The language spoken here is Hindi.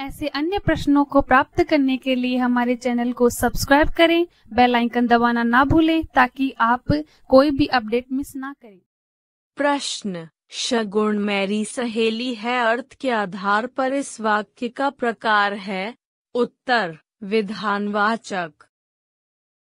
ऐसे अन्य प्रश्नों को प्राप्त करने के लिए हमारे चैनल को सब्सक्राइब करें बेल आइकन दबाना ना भूलें ताकि आप कोई भी अपडेट मिस ना करें प्रश्न शगुण मेरी सहेली है अर्थ के आधार पर इस वाक्य का प्रकार है उत्तर विधानवाचक